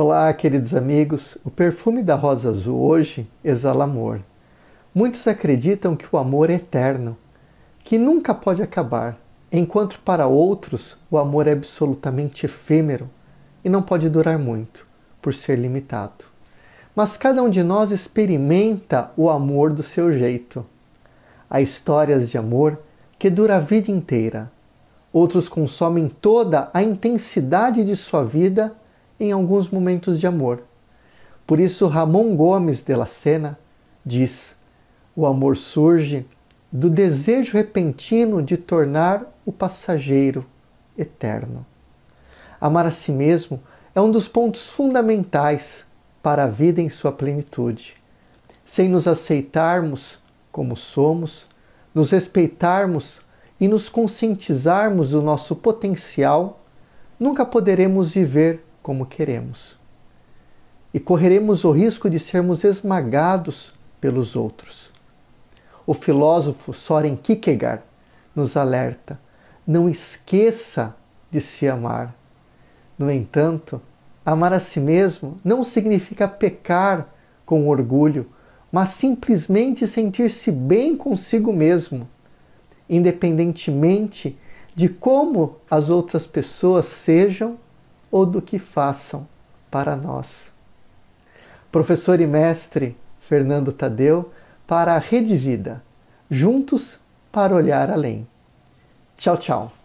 Olá, queridos amigos. O perfume da rosa azul hoje exala amor. Muitos acreditam que o amor é eterno, que nunca pode acabar, enquanto para outros o amor é absolutamente efêmero e não pode durar muito, por ser limitado. Mas cada um de nós experimenta o amor do seu jeito. Há histórias de amor que dura a vida inteira. Outros consomem toda a intensidade de sua vida em alguns momentos de amor. Por isso, Ramon Gomes de la Sena diz: o amor surge do desejo repentino de tornar o passageiro eterno. Amar a si mesmo é um dos pontos fundamentais para a vida em sua plenitude. Sem nos aceitarmos como somos, nos respeitarmos e nos conscientizarmos do nosso potencial, nunca poderemos viver como queremos. E correremos o risco de sermos esmagados pelos outros. O filósofo Soren Kierkegaard nos alerta: não esqueça de se amar. No entanto, amar a si mesmo não significa pecar com orgulho, mas simplesmente sentir-se bem consigo mesmo, independentemente de como as outras pessoas sejam ou do que façam para nós. Professor e mestre Fernando Tadeu para a Rede Vida, juntos para olhar além. Tchau, tchau.